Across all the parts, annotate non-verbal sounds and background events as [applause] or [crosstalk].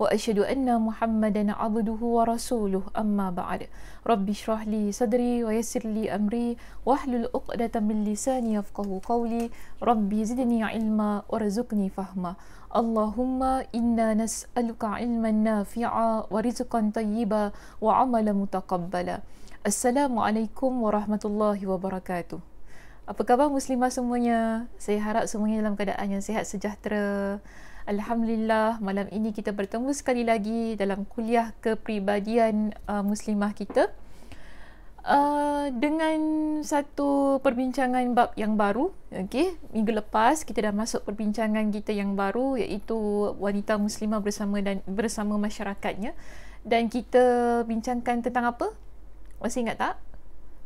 wa ashadu anna muhammadan abduhu wa rasuluh amma ba'd rabbi shrah li sadri wa yassir li amri wa hlul uqdata min lisani yafqahu qawli rabbi zidni ilma wa razuqni fahma Allahumma inna nas'aluka ilman nafi'a wa rizqan tayyiba wa amala mutakabbala Assalamualaikum warahmatullahi wabarakatuh Apa khabar muslimah semuanya? Saya harap semuanya dalam keadaan yang sihat sejahtera Alhamdulillah malam ini kita bertemu sekali lagi dalam kuliah kepribadian uh, muslimah kita uh, dengan satu perbincangan bab yang baru okey minggu lepas kita dah masuk perbincangan kita yang baru iaitu wanita muslimah bersama dan bersama masyarakatnya dan kita bincangkan tentang apa masih ingat tak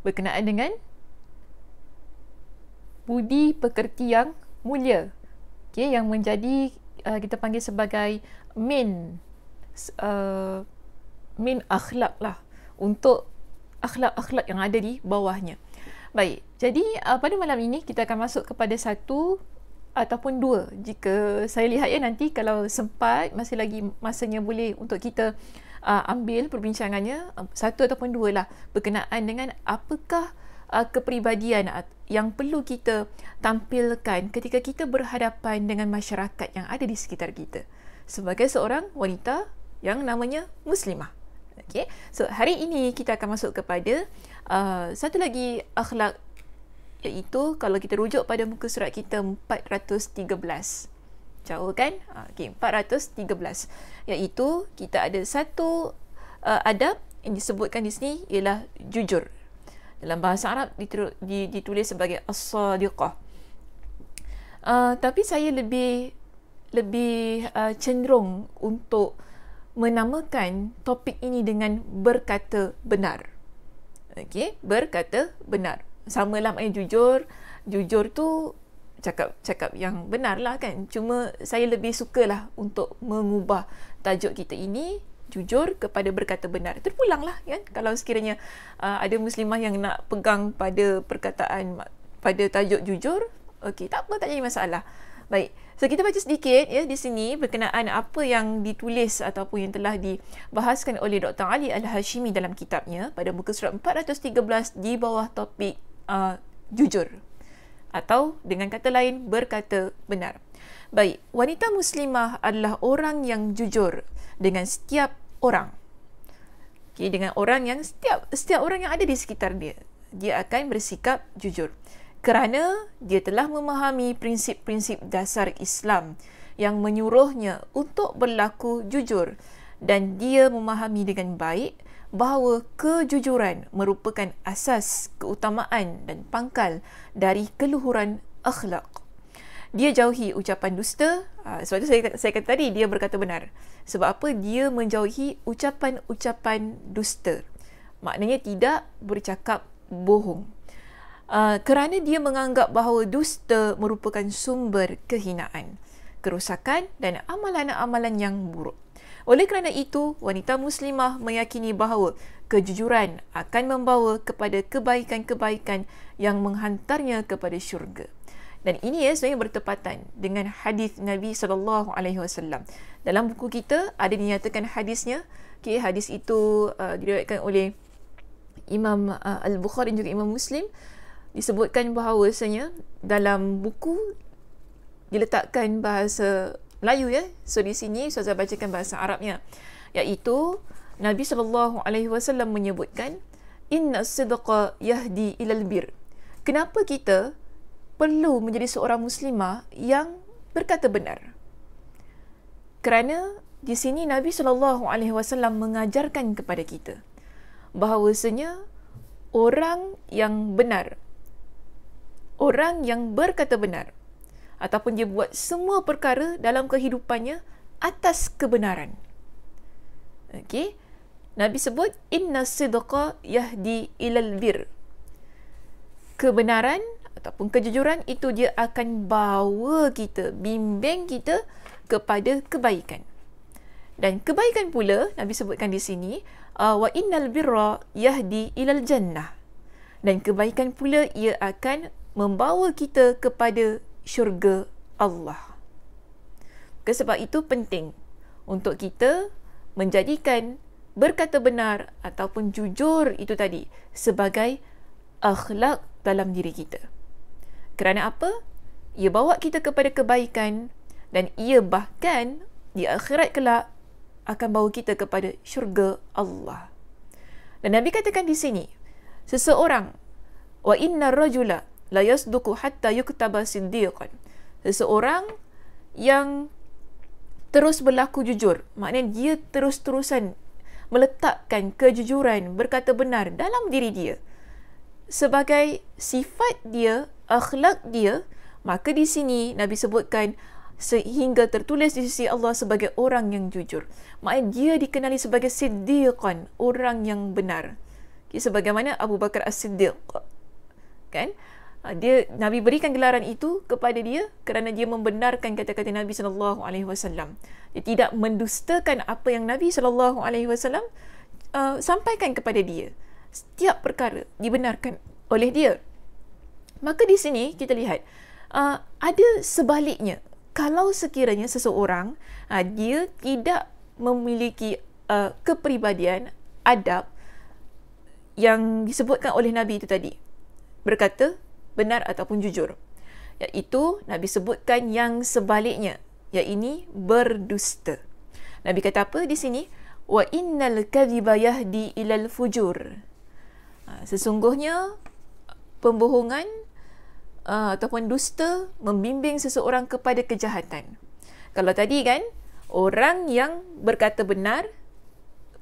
berkenaan dengan budi pekerti yang mulia okay yang menjadi uh, kita panggil sebagai min uh, min akhlak lah untuk akhlak-akhlak yang ada di bawahnya. Baik, jadi uh, pada malam ini kita akan masuk kepada satu ataupun dua. Jika saya lihat ya nanti kalau sempat masih lagi masanya boleh untuk kita uh, ambil perbincangannya um, satu ataupun dua lah berkenaan dengan apakah uh, kepribadian uh, yang perlu kita tampilkan ketika kita berhadapan dengan masyarakat yang ada di sekitar kita sebagai seorang wanita yang namanya muslimah. Okay, So hari ini kita akan masuk kepada uh, satu lagi akhlak iaitu kalau kita rujuk pada muka surat kita 413. Jauh kan? Ah, okay, 413. Iaitu kita ada satu uh, adab yang disebutkan di sini ialah jujur dalam bahasa Arab ditulis sebagai as-sadiqah. Uh, tapi saya lebih lebih uh, cenderung untuk menamakan topik ini dengan berkata benar. Okey, berkata benar. Samalah maknanya jujur, jujur tu cakap cakap yang benarlah kan. Cuma saya lebih sukalah untuk mengubah tajuk kita ini jujur kepada berkata benar. Terpulanglah kan kalau sekiranya uh, ada muslimah yang nak pegang pada perkataan pada tajuk jujur, okey tak apa tak jadi masalah. Baik. So kita baca sedikit ya di sini berkenaan apa yang ditulis ataupun yang telah dibahaskan oleh Dr. Ali Al-Hashimi dalam kitabnya pada muka surat 413 di bawah topik uh, jujur atau dengan kata lain berkata benar. Baik, wanita muslimah adalah orang yang jujur dengan setiap orang. Okay, dengan orang yang setiap setiap orang yang ada di sekitar dia, dia akan bersikap jujur. Kerana dia telah memahami prinsip-prinsip dasar Islam yang menyuruhnya untuk berlaku jujur dan dia memahami dengan baik bahawa kejujuran merupakan asas keutamaan dan pangkal dari keluhuran akhlak dia jauhi ucapan dusta ah, sebab itu saya saya kata tadi dia berkata benar sebab apa dia menjauhi ucapan-ucapan dusta maknanya tidak bercakap bohong ah, kerana dia menganggap bahawa dusta merupakan sumber kehinaan, kerosakan dan amalan-amalan yang buruk. Oleh kerana itu, wanita muslimah meyakini bahawa kejujuran akan membawa kepada kebaikan-kebaikan yang menghantarnya kepada syurga dan ini ya sebenarnya bertepatan dengan hadis Nabi sallallahu alaihi wasallam. Dalam buku kita ada dinyatakan hadisnya. Okey, hadis itu uh, diriwayatkan oleh Imam uh, Al-Bukhari dan juga Imam Muslim disebutkan bahawasanya dalam buku diletakkan bahasa Melayu ya. So di sini saya bacakan bahasa Arabnya yaitu Nabi sallallahu alaihi wasallam menyebutkan inna sidqa yahdi ilal bir. Kenapa kita perlu menjadi seorang muslimah yang berkata benar. Kerana di sini Nabi sallallahu alaihi wasallam mengajarkan kepada kita bahawasanya orang yang benar orang yang berkata benar ataupun dia buat semua perkara dalam kehidupannya atas kebenaran. Okey. Nabi sebut inna sidqa yahdi ilal bir. Kebenaran ataupun kejujuran itu dia akan bawa kita, bimbing kita kepada kebaikan. Dan kebaikan pula Nabi sebutkan di sini, uh, wa innal birra yahdi ilal jannah. Dan kebaikan pula ia akan membawa kita kepada syurga Allah. Sebab itu penting untuk kita menjadikan berkata benar ataupun jujur itu tadi sebagai akhlak dalam diri kita. Kerana apa? Ia bawa kita kepada kebaikan dan ia bahkan di akhirat kelak akan bawa kita kepada syurga Allah. Dan Nabi katakan di sini, seseorang wa inna rajula la yasduqu hatta yuktaba siddiqan. Seseorang yang terus berlaku jujur, maknanya dia terus-terusan meletakkan kejujuran, berkata benar dalam diri dia sebagai sifat dia, akhlak dia, maka di sini Nabi sebutkan sehingga tertulis di sisi Allah sebagai orang yang jujur. Maknanya dia dikenali sebagai siddiqan, orang yang benar. Okay, sebagaimana Abu Bakar As-Siddiq. Kan? Ah, dia Nabi berikan gelaran itu kepada dia kerana dia membenarkan kata-kata Nabi sallallahu alaihi wasallam. Dia tidak mendustakan apa yang Nabi sallallahu alaihi wasallam ah, sampaikan kepada dia setiap perkara dibenarkan oleh dia. Maka di sini kita lihat uh, ada sebaliknya. Kalau sekiranya seseorang uh, dia tidak memiliki uh, kepribadian adab yang disebutkan oleh Nabi itu tadi. Berkata benar ataupun jujur. Iaitu Nabi sebutkan yang sebaliknya iaitu berdusta. Nabi kata apa di sini? Wa innal kadhiba yahdi ilal fujur. Ha, sesungguhnya pembohongan uh, ataupun dusta membimbing seseorang kepada kejahatan. Kalau tadi kan orang yang berkata benar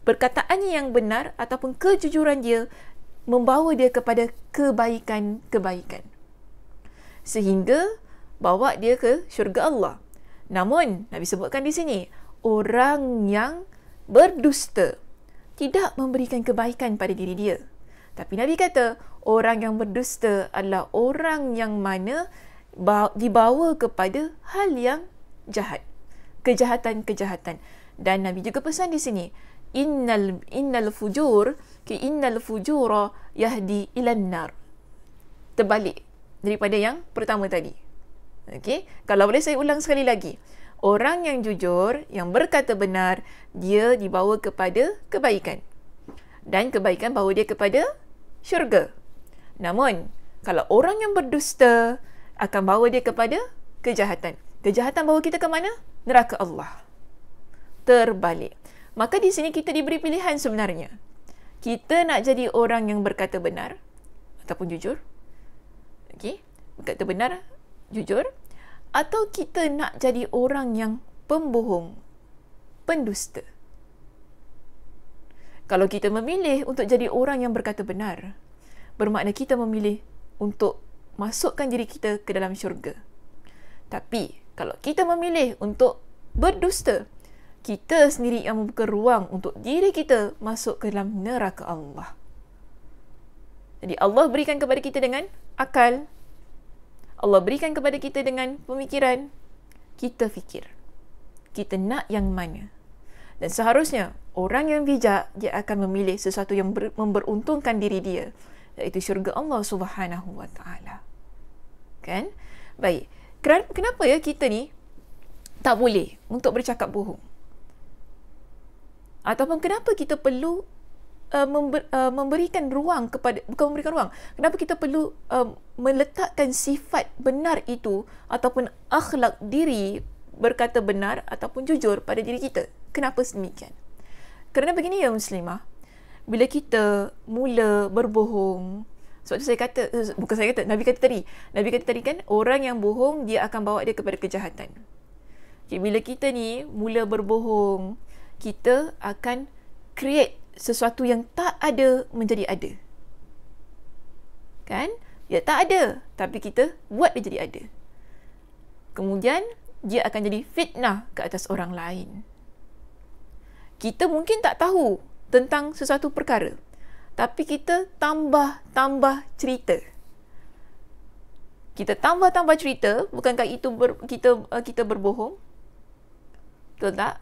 perkataannya yang benar ataupun kejujuran dia membawa dia kepada kebaikan-kebaikan. Sehingga bawa dia ke syurga Allah. Namun Nabi sebutkan di sini orang yang berdusta tidak memberikan kebaikan pada diri dia. Tapi Nabi kata, orang yang berdusta adalah orang yang mana dibawa kepada hal yang jahat. Kejahatan-kejahatan. Dan Nabi juga pesan di sini, innal innal fujur ke innal fujura yahdi ila nar terbalik daripada yang pertama tadi okey kalau boleh saya ulang sekali lagi orang yang jujur yang berkata benar dia dibawa kepada kebaikan dan kebaikan bawa dia kepada syurga. Namun, kalau orang yang berdusta akan bawa dia kepada kejahatan. Kejahatan bawa kita ke mana? Neraka Allah. Terbalik. Maka di sini kita diberi pilihan sebenarnya. Kita nak jadi orang yang berkata benar ataupun jujur. Okey, berkata benar, jujur atau kita nak jadi orang yang pembohong, pendusta. Kalau kita memilih untuk jadi orang yang berkata benar, bermakna kita memilih untuk masukkan diri kita ke dalam syurga. Tapi, kalau kita memilih untuk berdusta, kita sendiri yang membuka ruang untuk diri kita masuk ke dalam neraka Allah. Jadi Allah berikan kepada kita dengan akal. Allah berikan kepada kita dengan pemikiran. Kita fikir. Kita nak yang mana? Dan seharusnya Orang yang bijak dia akan memilih sesuatu yang ber- memberuntungkan diri dia iaitu syurga Allah Subhanahu Wa Taala. Kan? Baik. Kenapa ya kita ni tak boleh untuk bercakap bohong? Ataupun kenapa kita perlu uh, member, uh, memberikan ruang kepada bukan memberikan ruang. Kenapa kita perlu uh, meletakkan sifat benar itu ataupun akhlak diri berkata benar ataupun jujur pada diri kita? Kenapa demikian? Kerana begini ya muslimah, bila kita mula berbohong, sebab tu saya kata, eh, bukan saya kata, Nabi kata tadi. Nabi kata tadi kan, orang yang bohong, dia akan bawa dia kepada kejahatan. Okay, bila kita ni mula berbohong, kita akan create sesuatu yang tak ada menjadi ada. Kan? Ya tak ada, tapi kita buat dia jadi ada. Kemudian, dia akan jadi fitnah ke atas orang lain kita mungkin tak tahu tentang sesuatu perkara tapi kita tambah-tambah cerita kita tambah-tambah cerita bukankah itu ber, kita eh, kita berbohong betul tak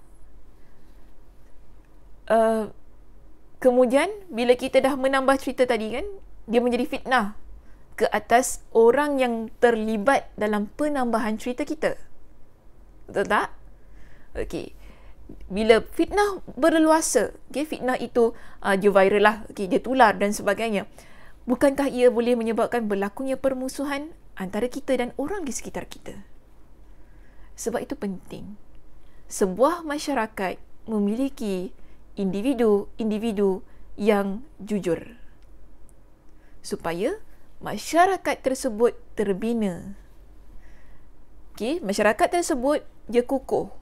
uh, kemudian bila kita dah menambah cerita tadi kan dia menjadi fitnah ke atas orang yang terlibat dalam penambahan cerita kita betul tak okey bila fitnah berleluasa, okay, fitnah itu uh, dia viral lah, okay, dia tular dan sebagainya. Bukankah ia boleh menyebabkan berlakunya permusuhan antara kita dan orang di sekitar kita? Sebab itu penting. Sebuah masyarakat memiliki individu-individu yang jujur. Supaya masyarakat tersebut terbina. Okay, masyarakat tersebut dia kukuh.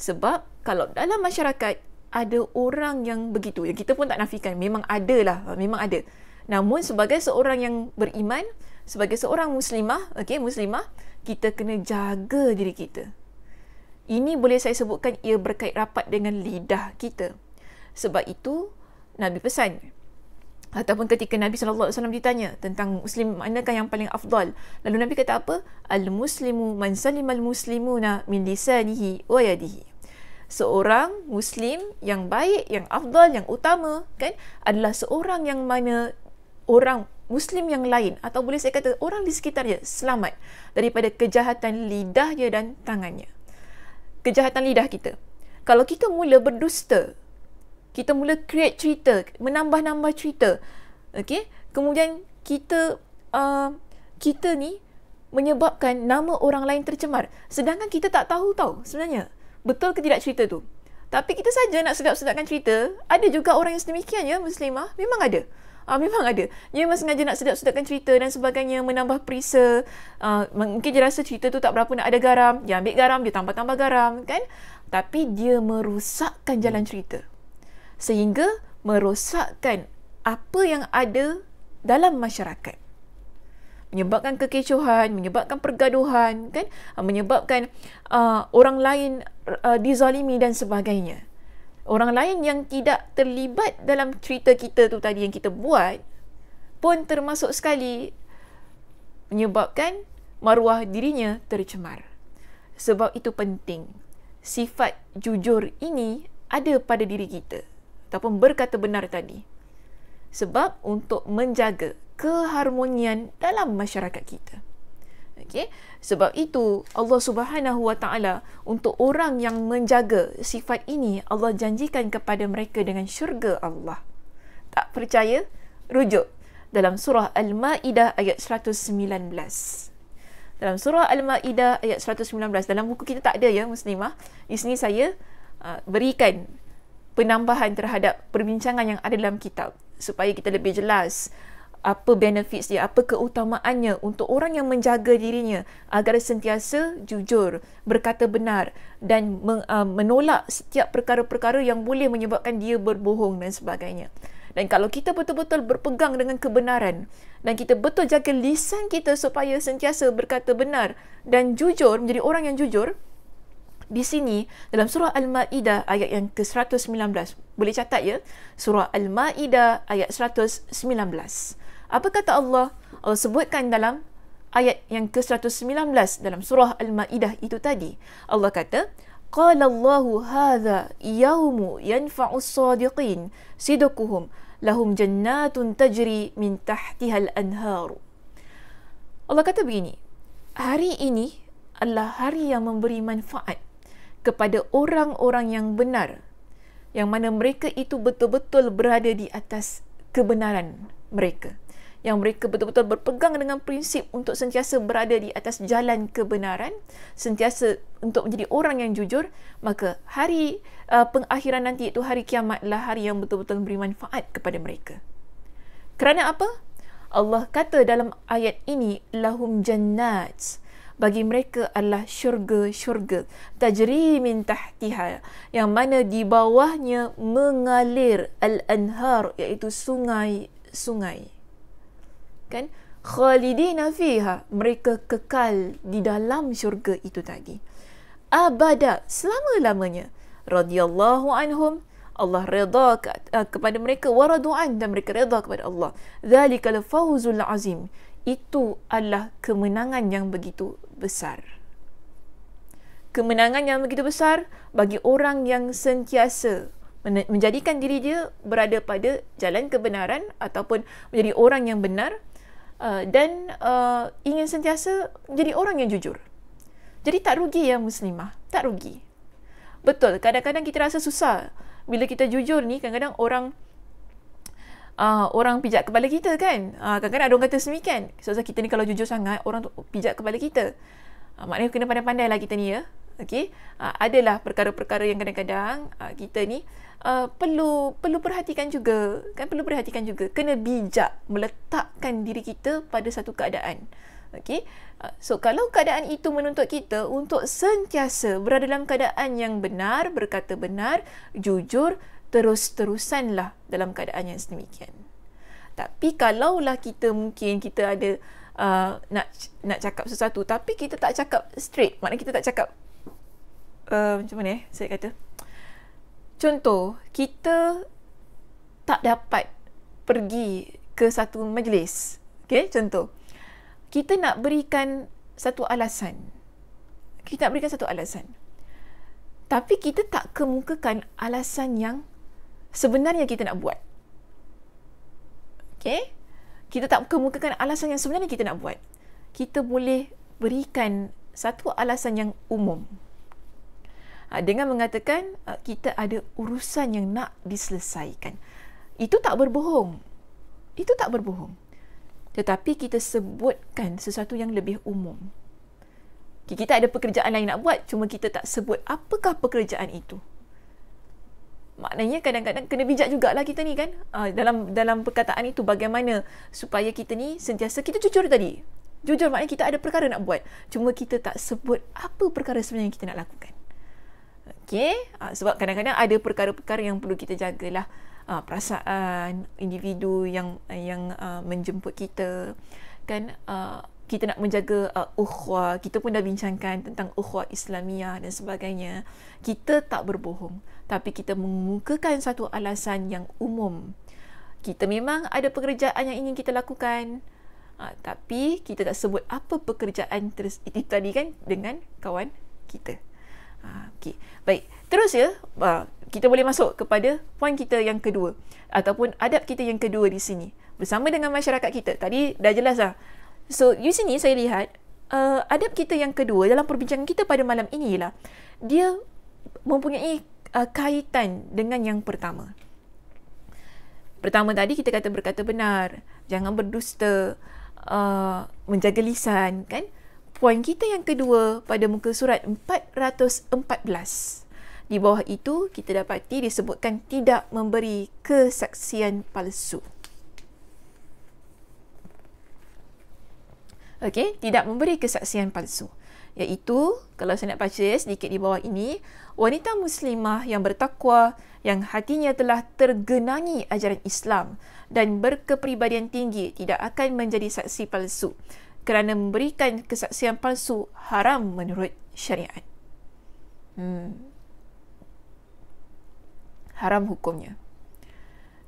Sebab kalau dalam masyarakat ada orang yang begitu, kita pun tak nafikan, memang ada lah, eh, memang ada. Namun sebagai seorang yang beriman, sebagai seorang muslimah, okay, muslimah, kita kena jaga diri kita. Ini boleh saya sebutkan ia berkait rapat dengan lidah kita. Sebab itu Nabi pesan, ataupun ketika Nabi sallallahu alaihi ditanya tentang muslim manakah yang paling afdal lalu Nabi kata apa al muslimu man al muslimuna min lisanihi wa yadihi seorang muslim yang baik yang afdal yang utama kan adalah seorang yang mana orang muslim yang lain atau boleh saya kata orang di sekitarnya selamat daripada kejahatan lidahnya dan tangannya kejahatan lidah kita kalau kita mula berdusta kita mula create cerita, menambah-nambah cerita. Okey. Kemudian kita uh, kita ni menyebabkan nama orang lain tercemar sedangkan kita tak tahu tau sebenarnya betul ke tidak cerita tu. Tapi kita saja nak sedap-sedapkan cerita, ada juga orang yang sedemikian ya muslimah, memang ada. Ah uh, memang ada. Dia memang sengaja nak sedap-sedapkan cerita dan sebagainya menambah perisa. Uh, mungkin dia rasa cerita tu tak berapa nak ada garam, dia ambil garam, dia tambah-tambah garam kan? Tapi dia merusakkan jalan hmm. cerita sehingga merosakkan apa yang ada dalam masyarakat menyebabkan kekecohan, menyebabkan pergaduhan, kan? Ah, menyebabkan uh, orang lain uh, dizalimi dan sebagainya. Orang lain yang tidak terlibat dalam cerita kita tu tadi yang kita buat pun termasuk sekali menyebabkan maruah dirinya tercemar. Sebab itu penting. Sifat jujur ini ada pada diri kita ataupun berkata benar tadi. Sebab untuk menjaga keharmonian dalam masyarakat kita. Okey. Sebab itu Allah Subhanahu Wa Taala untuk orang yang menjaga sifat ini Allah janjikan kepada mereka dengan syurga Allah. Tak percaya? Rujuk dalam surah Al-Maidah ayat 119 dalam surah Al-Ma'idah ayat 119 dalam buku kita tak ada ya muslimah di sini saya uh, berikan penambahan terhadap perbincangan yang ada dalam kitab supaya kita lebih jelas apa benefits dia, apa keutamaannya untuk orang yang menjaga dirinya agar sentiasa jujur, berkata benar dan uh, menolak setiap perkara-perkara yang boleh menyebabkan dia berbohong dan sebagainya. Dan kalau kita betul-betul berpegang dengan kebenaran dan kita betul jaga lisan kita supaya sentiasa berkata benar dan jujur, menjadi orang yang jujur, di sini dalam surah Al-Maidah ayat yang ke-119. Boleh catat ya? Surah Al-Maidah ayat 119. Apa kata Allah? Allah sebutkan dalam ayat yang ke-119 dalam surah Al-Maidah itu tadi. Allah kata, "Qala Allahu hadha yaumu yanfa'u as-sadiqin sidquhum lahum jannatun tajri min tahtiha al-anhar." Allah kata begini, "Hari ini adalah hari yang memberi manfaat kepada orang-orang yang benar yang mana mereka itu betul-betul berada di atas kebenaran mereka yang mereka betul-betul berpegang dengan prinsip untuk sentiasa berada di atas jalan kebenaran sentiasa untuk menjadi orang yang jujur maka hari uh, pengakhiran nanti itu hari kiamatlah hari yang betul-betul beri manfaat kepada mereka kerana apa Allah kata dalam ayat ini lahum jannats bagi mereka adalah syurga-syurga tajri min tahtiha yang mana di bawahnya mengalir al-anhar iaitu sungai-sungai kan khalidina fiha mereka kekal di dalam syurga itu tadi abada selama-lamanya radhiyallahu anhum Allah redha ke, uh, kepada mereka waradu'an dan mereka redha kepada Allah. Zalikal fawzul azim itu adalah kemenangan yang begitu besar. Kemenangan yang begitu besar bagi orang yang sentiasa menjadikan diri dia berada pada jalan kebenaran ataupun menjadi orang yang benar uh, dan uh, ingin sentiasa menjadi orang yang jujur. Jadi tak rugi ya muslimah, tak rugi. Betul, kadang-kadang kita rasa susah bila kita jujur ni kadang-kadang orang uh, orang pijak kepala kita kan. Uh, kadang-kadang ada orang kata semikian. Sebab kita ni kalau jujur sangat, orang tu pijak kepala kita. Uh, maknanya kena pandai-pandai lah kita ni ya. okay? Uh, adalah perkara-perkara yang kadang-kadang uh, kita ni uh, perlu perlu perhatikan juga. Kan perlu perhatikan juga. Kena bijak meletakkan diri kita pada satu keadaan. Okey. Uh, so kalau keadaan itu menuntut kita untuk sentiasa berada dalam keadaan yang benar, berkata benar, jujur terus-terusanlah dalam keadaan yang sedemikian. Tapi kalaulah kita mungkin kita ada uh, nak nak cakap sesuatu tapi kita tak cakap straight, maknanya kita tak cakap uh, macam mana eh saya kata. Contoh, kita tak dapat pergi ke satu majlis. Okey, contoh. Kita nak berikan satu alasan. Kita nak berikan satu alasan. Tapi kita tak kemukakan alasan yang sebenarnya kita nak buat. Okay? Kita tak kemukakan alasan yang sebenarnya kita nak buat. Kita boleh berikan satu alasan yang umum. Ha, dengan mengatakan ha, kita ada urusan yang nak diselesaikan. Itu tak berbohong. Itu tak berbohong. Tetapi kita sebutkan sesuatu yang lebih umum. Kita ada pekerjaan lain nak buat, cuma kita tak sebut apakah pekerjaan itu maknanya kadang-kadang kena bijak jugalah kita ni kan uh, dalam dalam perkataan itu bagaimana supaya kita ni sentiasa kita jujur tadi jujur maknanya kita ada perkara nak buat cuma kita tak sebut apa perkara sebenarnya yang kita nak lakukan okey uh, sebab kadang-kadang ada perkara-perkara yang perlu kita jagalah uh, perasaan individu yang yang uh, menjemput kita kan uh, kita nak menjaga uh, ukhwa kita pun dah bincangkan tentang ukhwa Islamiah dan sebagainya kita tak berbohong tapi kita mengemukakan satu alasan yang umum. Kita memang ada pekerjaan yang ingin kita lakukan, ah, tapi kita tak sebut apa pekerjaan terus itu tadi kan dengan kawan kita. Ah, okay, baik. Terus ya, ah, kita boleh masuk kepada poin kita yang kedua ataupun adab kita yang kedua di sini bersama dengan masyarakat kita. Tadi dah jelas lah. So, di sini saya lihat adab kita yang kedua dalam perbincangan kita pada malam ini ialah dia mempunyai uh, kaitan dengan yang pertama. Pertama tadi kita kata berkata benar, jangan berdusta, uh, menjaga lisan, kan? Poin kita yang kedua pada muka surat 414. Di bawah itu kita dapati disebutkan tidak memberi kesaksian palsu. Okey, tidak memberi kesaksian palsu iaitu kalau saya nak baca sedikit di bawah ini, wanita muslimah yang bertakwa yang hatinya telah tergenangi ajaran Islam dan berkepribadian tinggi tidak akan menjadi saksi palsu kerana memberikan kesaksian palsu haram menurut syariat. Hmm. Haram hukumnya.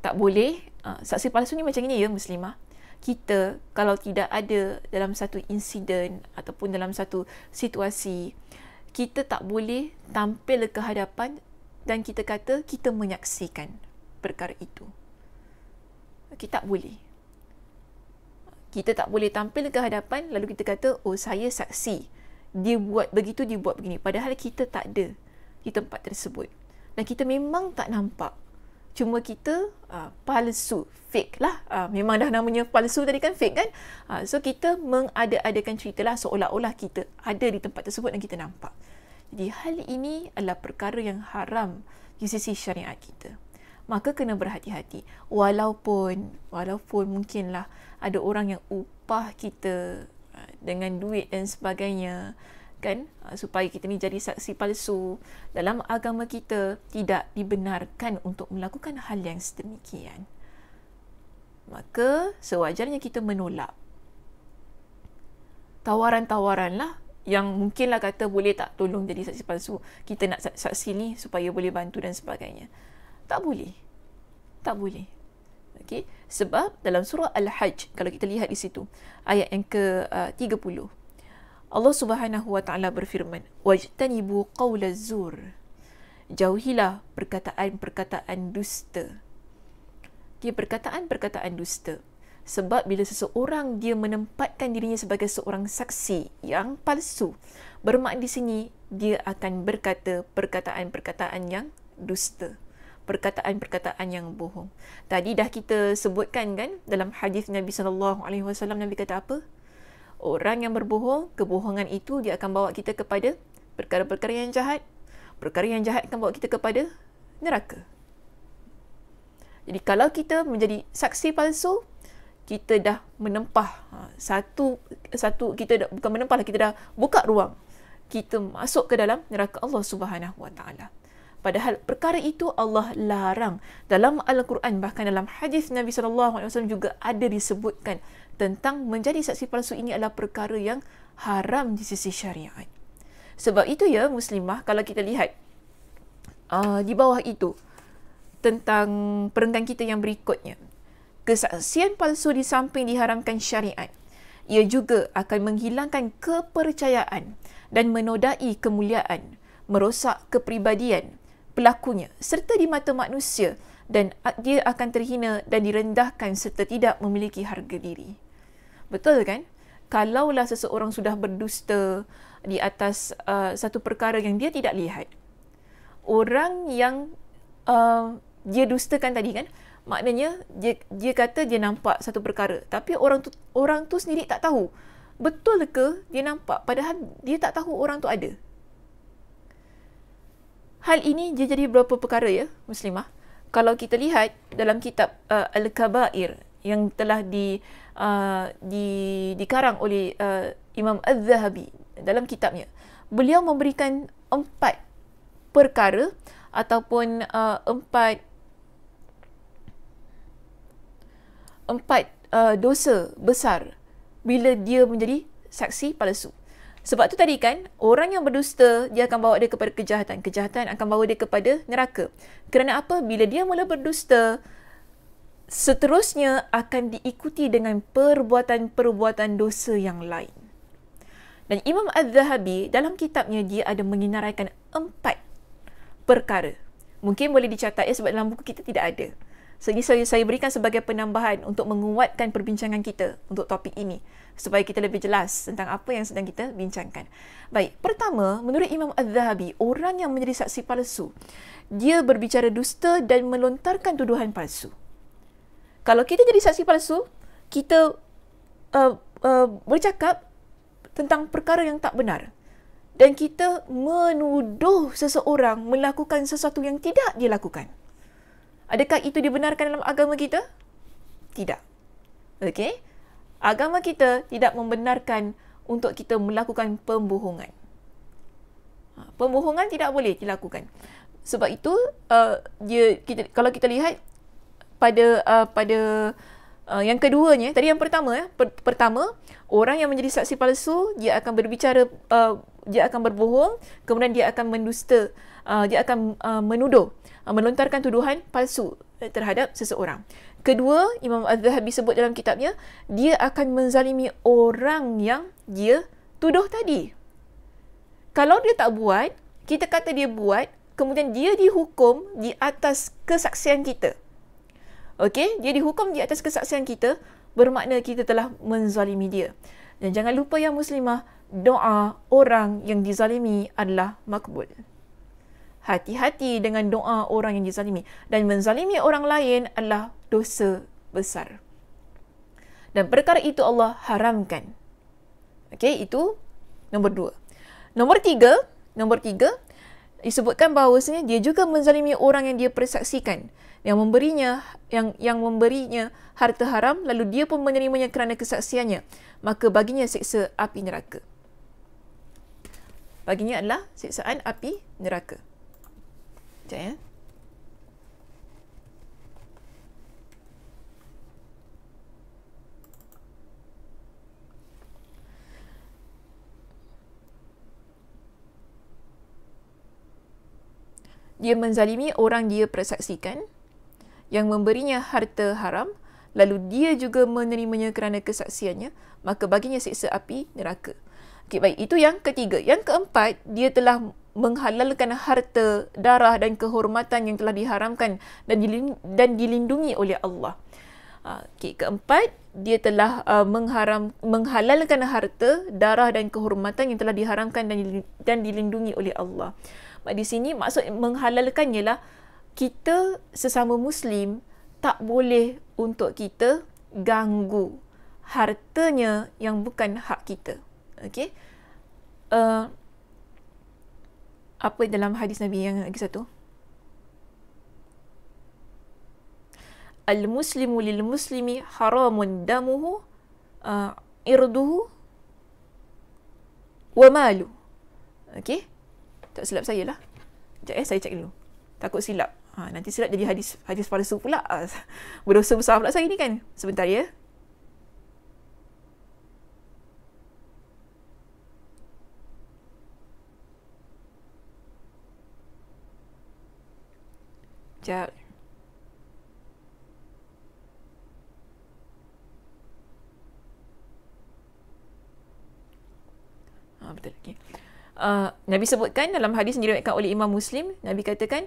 Tak boleh ah, saksi palsu ni macam ni, ya muslimah kita kalau tidak ada dalam satu insiden ataupun dalam satu situasi kita tak boleh tampil ke hadapan dan kita kata kita menyaksikan perkara itu kita tak boleh kita tak boleh tampil ke hadapan lalu kita kata oh saya saksi dia buat begitu dia buat begini padahal kita tak ada di tempat tersebut dan kita memang tak nampak cuma kita uh, palsu fake lah uh, memang dah namanya palsu tadi kan fake kan uh, so kita mengada-adakan cerita lah seolah-olah kita ada di tempat tersebut dan kita nampak jadi hal ini adalah perkara yang haram di sisi syariat kita maka kena berhati-hati walaupun walaupun mungkinlah ada orang yang upah kita dengan duit dan sebagainya kan supaya kita ni jadi saksi palsu dalam agama kita tidak dibenarkan untuk melakukan hal yang sedemikian maka sewajarnya kita menolak tawaran-tawaranlah yang mungkinlah kata boleh tak tolong jadi saksi palsu kita nak saksi ni supaya boleh bantu dan sebagainya tak boleh tak boleh Okay, sebab dalam surah al-hajj kalau kita lihat di situ ayat yang ke 30 uh, Allah Subhanahu Wa Taala berfirman, "Wajtanibu qaulaz zur." Jauhilah perkataan-perkataan dusta. Okay, perkataan-perkataan dusta. Sebab bila seseorang dia menempatkan dirinya sebagai seorang saksi yang palsu, bermakna di sini dia akan berkata perkataan-perkataan yang dusta perkataan-perkataan yang bohong. Tadi dah kita sebutkan kan dalam hadis Nabi sallallahu alaihi wasallam Nabi kata apa? orang yang berbohong, kebohongan itu dia akan bawa kita kepada perkara-perkara yang jahat. Perkara yang jahat akan bawa kita kepada neraka. Jadi kalau kita menjadi saksi palsu, kita dah menempah ha, satu satu kita dah, bukan menempah lah, kita dah buka ruang kita masuk ke dalam neraka Allah Subhanahu Wa Taala. Padahal perkara itu Allah larang. Dalam Al-Quran bahkan dalam hadis Nabi sallallahu alaihi wasallam juga ada disebutkan tentang menjadi saksi palsu ini adalah perkara yang haram di sisi syariat. Sebab itu ya muslimah kalau kita lihat uh, di bawah itu tentang perenggan kita yang berikutnya. Kesaksian palsu di samping diharamkan syariat. Ia juga akan menghilangkan kepercayaan dan menodai kemuliaan, merosak kepribadian pelakunya serta di mata manusia dan dia akan terhina dan direndahkan serta tidak memiliki harga diri. Betul kan? Kalaulah seseorang sudah berdusta di atas uh, satu perkara yang dia tidak lihat. Orang yang uh, dia dustakan tadi kan, maknanya dia dia kata dia nampak satu perkara, tapi orang tu orang tu sendiri tak tahu. Betul ke dia nampak padahal dia tak tahu orang tu ada? Hal ini dia jadi beberapa perkara ya, muslimah. Kalau kita lihat dalam kitab uh, Al-Kaba'ir yang telah di uh, di, dikarang oleh uh, Imam Az-Zahabi dalam kitabnya. Beliau memberikan empat perkara ataupun uh, empat empat uh, dosa besar bila dia menjadi saksi palsu. Sebab tu tadi kan, orang yang berdusta, dia akan bawa dia kepada kejahatan. Kejahatan akan bawa dia kepada neraka. Kerana apa? Bila dia mula berdusta, seterusnya akan diikuti dengan perbuatan-perbuatan dosa yang lain. Dan Imam Az-Zahabi dalam kitabnya dia ada menginaraikan empat perkara. Mungkin boleh dicatat ya sebab dalam buku kita tidak ada. So, ini saya, saya berikan sebagai penambahan untuk menguatkan perbincangan kita untuk topik ini. Supaya kita lebih jelas tentang apa yang sedang kita bincangkan. Baik, pertama, menurut Imam Az-Zahabi, orang yang menjadi saksi palsu, dia berbicara dusta dan melontarkan tuduhan palsu kalau kita jadi saksi palsu, kita uh, uh, bercakap tentang perkara yang tak benar. Dan kita menuduh seseorang melakukan sesuatu yang tidak dia lakukan. Adakah itu dibenarkan dalam agama kita? Tidak. Okey. Agama kita tidak membenarkan untuk kita melakukan pembohongan. Ha, pembohongan tidak boleh dilakukan. Sebab itu uh, dia kita kalau kita lihat pada uh, pada uh, yang keduanya tadi yang pertama ya per- pertama orang yang menjadi saksi palsu dia akan berbicara uh, dia akan berbohong kemudian dia akan mendusta uh, dia akan uh, menuduh uh, melontarkan tuduhan palsu eh, terhadap seseorang kedua imam az-zahabi sebut dalam kitabnya dia akan menzalimi orang yang dia tuduh tadi kalau dia tak buat kita kata dia buat kemudian dia dihukum di atas kesaksian kita Okey, dia dihukum di atas kesaksian kita bermakna kita telah menzalimi dia. Dan jangan lupa ya muslimah, doa orang yang dizalimi adalah makbul. Hati-hati dengan doa orang yang dizalimi dan menzalimi orang lain adalah dosa besar. Dan perkara itu Allah haramkan. Okey, itu nombor dua. Nombor tiga, nombor tiga, disebutkan bahawasanya dia juga menzalimi orang yang dia persaksikan yang memberinya yang yang memberinya harta haram lalu dia pun menerimanya kerana kesaksiannya maka baginya siksa api neraka baginya adalah siksaan api neraka Sekejap ya. Dia menzalimi orang dia persaksikan yang memberinya harta haram, lalu dia juga menerimanya kerana kesaksiannya, maka baginya siksa api neraka. Okey, baik. Itu yang ketiga. Yang keempat, dia telah menghalalkan harta, darah dan kehormatan yang telah diharamkan dan dan dilindungi oleh Allah. Ha, okey, keempat, dia telah uh, mengharam menghalalkan harta, darah dan kehormatan yang telah diharamkan dan dan dilindungi oleh Allah. Di sini maksud menghalalkannya ialah kita sesama muslim tak boleh untuk kita ganggu hartanya yang bukan hak kita okey uh, apa dalam hadis nabi yang lagi satu al-muslimu lil muslimi haramun damuhu uh, irduhu wa malu okey tak silap saya lah Sekejap eh, saya cek dulu. Takut silap. Ha, nanti silap jadi hadis hadis palsu pula. Ha, [laughs] berdosa besar pula saya ni kan. Sebentar ya. Sekejap. Ha, betul. Uh, Nabi sebutkan dalam hadis yang diriwayatkan oleh Imam Muslim, Nabi katakan,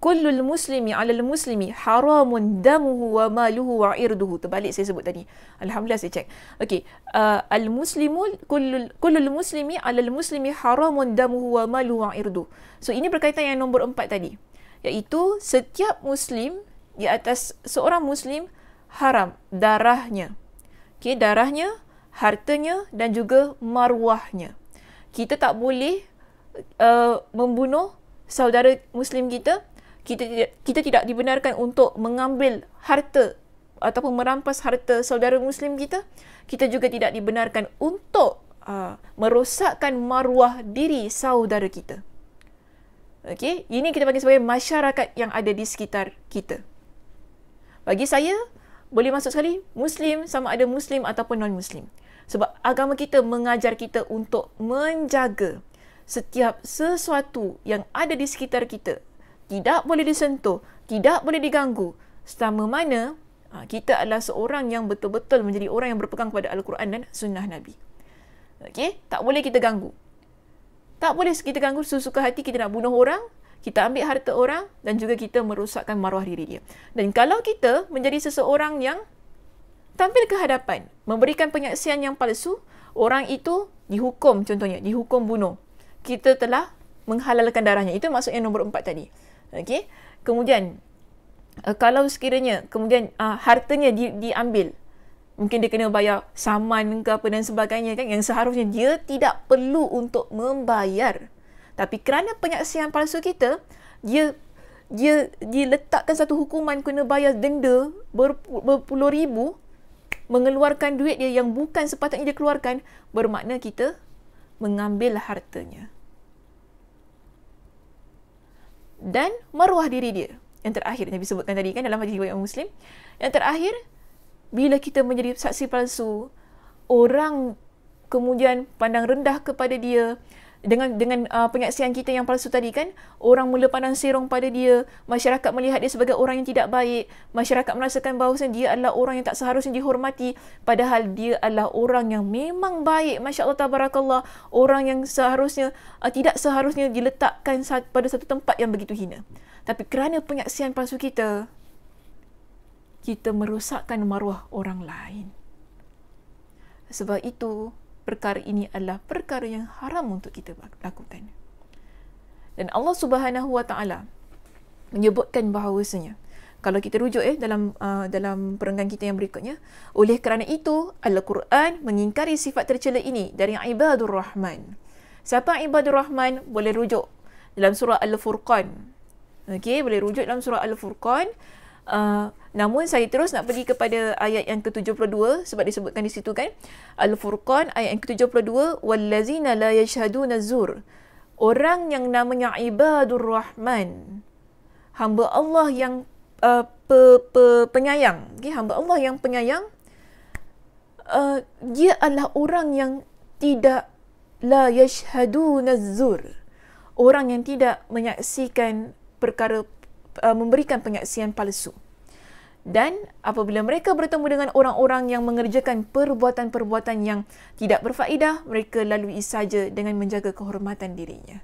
كل Muslimi, على المسلم حرام دمه وماله وعرضه terbalik saya sebut tadi alhamdulillah saya check okey uh, al muslimul kullu kullu muslimi ala muslimi haram damuhu wa maluhu wa irduhu so ini berkaitan yang nombor empat tadi iaitu setiap muslim di atas seorang muslim haram darahnya okey darahnya hartanya dan juga marwahnya kita tak boleh uh, membunuh saudara muslim kita kita tidak kita tidak dibenarkan untuk mengambil harta ataupun merampas harta saudara muslim kita kita juga tidak dibenarkan untuk uh, merosakkan maruah diri saudara kita okey ini kita panggil sebagai masyarakat yang ada di sekitar kita bagi saya boleh masuk sekali muslim sama ada muslim ataupun non muslim sebab agama kita mengajar kita untuk menjaga setiap sesuatu yang ada di sekitar kita tidak boleh disentuh, tidak boleh diganggu. Selama mana ha, kita adalah seorang yang betul-betul menjadi orang yang berpegang kepada Al-Quran dan Sunnah Nabi. Okey, tak boleh kita ganggu. Tak boleh kita ganggu sesuka hati kita nak bunuh orang, kita ambil harta orang dan juga kita merosakkan maruah diri dia. Dan kalau kita menjadi seseorang yang tampil ke hadapan, memberikan penyaksian yang palsu, orang itu dihukum contohnya, dihukum bunuh kita telah menghalalkan darahnya. Itu maksudnya nombor empat tadi. Okey. Kemudian, uh, kalau sekiranya, kemudian uh, hartanya di, diambil, mungkin dia kena bayar saman ke apa dan sebagainya kan, yang seharusnya dia tidak perlu untuk membayar. Tapi kerana penyaksian palsu kita, dia dia diletakkan satu hukuman kena bayar denda berpuluh ribu mengeluarkan duit dia yang bukan sepatutnya dia keluarkan bermakna kita mengambil hartanya. Dan maruah diri dia. Yang terakhir yang disebutkan tadi kan dalam hadis riwayat Muslim. Yang terakhir bila kita menjadi saksi palsu, orang kemudian pandang rendah kepada dia, dengan dengan uh, penyaksian kita yang palsu tadi kan orang mula pandang serong pada dia masyarakat melihat dia sebagai orang yang tidak baik masyarakat merasakan bahawa dia adalah orang yang tak seharusnya dihormati padahal dia adalah orang yang memang baik masya-Allah tabarakallah orang yang seharusnya uh, tidak seharusnya diletakkan pada satu tempat yang begitu hina tapi kerana penyaksian palsu kita kita merosakkan maruah orang lain sebab itu perkara ini adalah perkara yang haram untuk kita lakukan. Dan Allah Subhanahu Wa Taala menyebutkan bahawasanya kalau kita rujuk eh dalam uh, dalam perenggan kita yang berikutnya oleh kerana itu al-Quran mengingkari sifat tercela ini dari ibadur rahman. Siapa ibadur rahman boleh rujuk dalam surah al-Furqan. Okey boleh rujuk dalam surah al-Furqan Uh, namun saya terus nak pergi kepada ayat yang ke-72 sebab disebutkan di situ kan. Al-Furqan ayat yang ke-72 wallazina la yashhaduna zur. Orang yang namanya ibadur rahman. Hamba Allah yang uh, pe, pe, penyayang. Okay, hamba Allah yang penyayang. Uh, dia adalah orang yang tidak la yashhaduna zur. Orang yang tidak menyaksikan perkara uh, memberikan penyaksian palsu. Dan apabila mereka bertemu dengan orang-orang yang mengerjakan perbuatan-perbuatan yang tidak berfaedah, mereka lalui saja dengan menjaga kehormatan dirinya.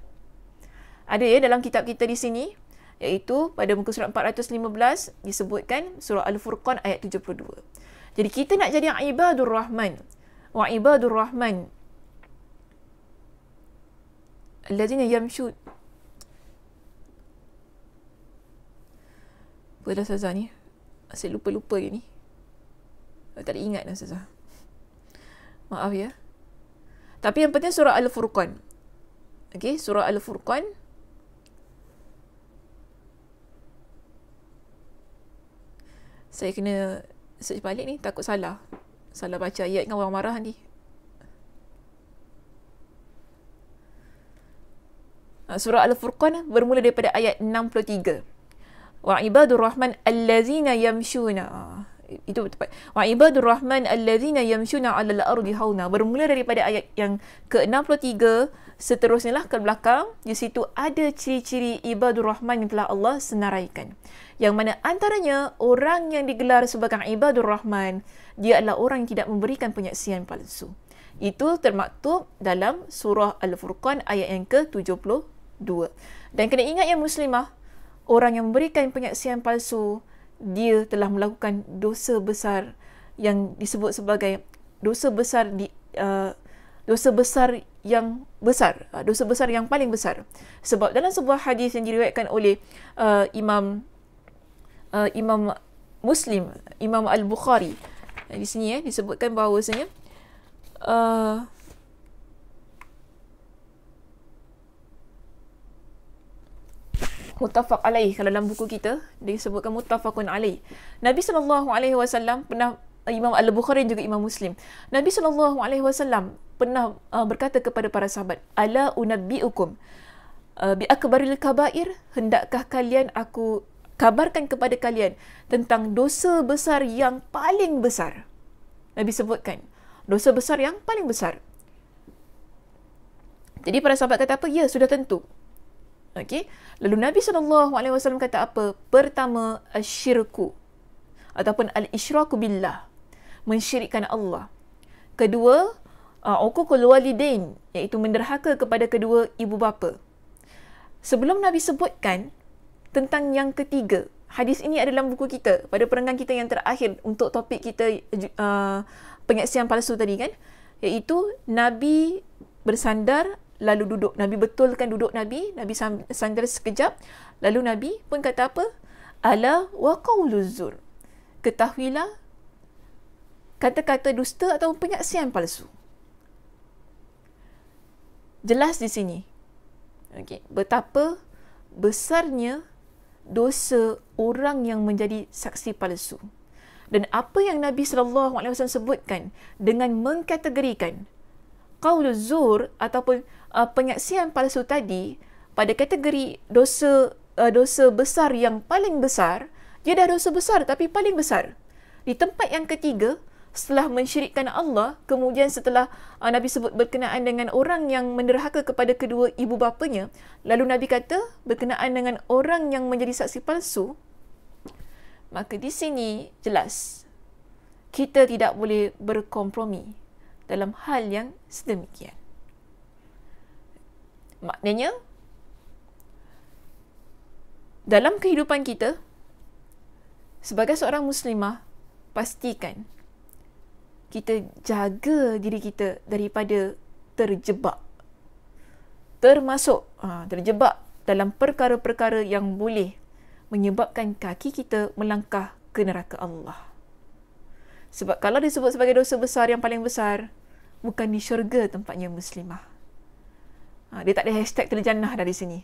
Ada ya dalam kitab kita di sini, iaitu pada muka surat 415 disebutkan surah Al-Furqan ayat 72. Jadi kita nak jadi ibadur rahman. Wa ibadur rahman. Allazina yamshu Apa dah Sazah ni? Asyik lupa-lupa je ni. Tak ada ingat dah Sazah. Maaf ya. Tapi yang penting surah Al-Furqan. Okay, surah Al-Furqan. Saya kena search balik ni, takut salah. Salah baca ayat kan orang marah ni. Ah, surah Al-Furqan bermula daripada ayat 63 wa ibadur rahman allazina yamshuna itu tepat wa ibadur rahman allazina yamshuna ala al-ardi hauna bermula daripada ayat yang ke-63 seterusnya lah ke belakang di situ ada ciri-ciri ibadur rahman yang telah Allah senaraikan yang mana antaranya orang yang digelar sebagai ibadur rahman dia adalah orang yang tidak memberikan penyaksian palsu itu termaktub dalam surah al-furqan ayat yang ke-72 dan kena ingat ya muslimah orang yang memberikan penyaksian palsu dia telah melakukan dosa besar yang disebut sebagai dosa besar di uh, dosa besar yang besar uh, dosa besar yang paling besar sebab dalam sebuah hadis yang diriwayatkan oleh uh, imam uh, imam muslim imam al-bukhari di sini eh disebutkan bahawasanya uh, mutafaq alaih kalau dalam buku kita dia sebutkan mutafaqun alaih Nabi saw. alaihi wasallam pernah eh, Imam Al-Bukhari juga Imam Muslim Nabi saw. alaihi wasallam pernah uh, berkata kepada para sahabat ala unabbiukum uh, bi akbaril kabair hendakkah kalian aku kabarkan kepada kalian tentang dosa besar yang paling besar Nabi sebutkan dosa besar yang paling besar jadi para sahabat kata apa? Ya, sudah tentu. Okey. Lalu Nabi SAW kata apa? Pertama, asyirku. Ataupun al-isyraku billah. Mensyirikkan Allah. Kedua, ukukul uh, walidain. Iaitu menderhaka kepada kedua ibu bapa. Sebelum Nabi sebutkan tentang yang ketiga, hadis ini adalah buku kita pada perenggan kita yang terakhir untuk topik kita uh, pengeksian palsu tadi kan iaitu Nabi bersandar lalu duduk. Nabi betulkan duduk Nabi. Nabi sandar sekejap. Lalu Nabi pun kata apa? Ala wa qawluzur. Ketahuilah kata-kata dusta atau penyaksian palsu. Jelas di sini. Okay. Betapa besarnya dosa orang yang menjadi saksi palsu. Dan apa yang Nabi SAW sebutkan dengan mengkategorikan qawluzur ataupun penyaksian uh, penyaksian palsu tadi pada kategori dosa uh, dosa besar yang paling besar, dia dah dosa besar tapi paling besar. Di tempat yang ketiga, setelah mensyirikkan Allah, kemudian setelah uh, Nabi sebut berkenaan dengan orang yang menderhaka kepada kedua ibu bapanya, lalu Nabi kata berkenaan dengan orang yang menjadi saksi palsu, maka di sini jelas kita tidak boleh berkompromi dalam hal yang sedemikian. Maknanya dalam kehidupan kita sebagai seorang muslimah pastikan kita jaga diri kita daripada terjebak termasuk ha, terjebak dalam perkara-perkara yang boleh menyebabkan kaki kita melangkah ke neraka Allah sebab kalau disebut sebagai dosa besar yang paling besar bukan di syurga tempatnya muslimah Ha, dia tak ada hashtag terjannah dari sini.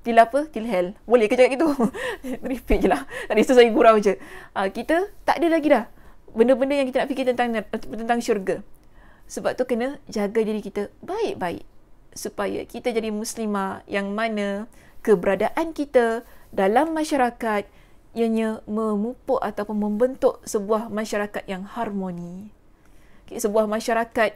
Til apa? Til hell. Boleh ke cakap gitu? [laughs] Repeat je lah. Tadi tu saya gurau je. Ha, kita tak ada lagi dah. Benda-benda yang kita nak fikir tentang tentang syurga. Sebab tu kena jaga diri kita baik-baik. Supaya kita jadi muslimah yang mana keberadaan kita dalam masyarakat ianya memupuk ataupun membentuk sebuah masyarakat yang harmoni. Okay, sebuah masyarakat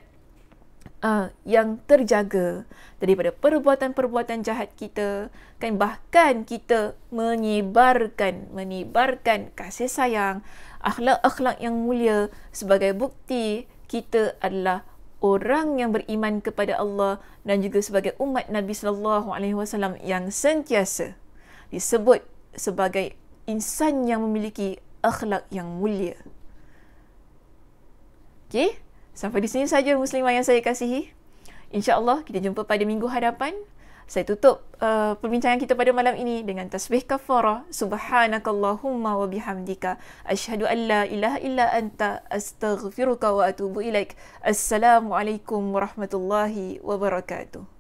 uh, yang terjaga daripada perbuatan-perbuatan jahat kita kan bahkan kita menyebarkan menyebarkan kasih sayang akhlak-akhlak yang mulia sebagai bukti kita adalah orang yang beriman kepada Allah dan juga sebagai umat Nabi sallallahu alaihi wasallam yang sentiasa disebut sebagai insan yang memiliki akhlak yang mulia. Okey? Sampai di sini saja muslimah yang saya kasihi. InsyaAllah kita jumpa pada minggu hadapan. Saya tutup uh, perbincangan kita pada malam ini dengan tasbih kafara. Subhanakallahumma wa bihamdika. Ashadu an la ilaha illa anta astaghfiruka wa atubu ilaik. Assalamualaikum warahmatullahi wabarakatuh.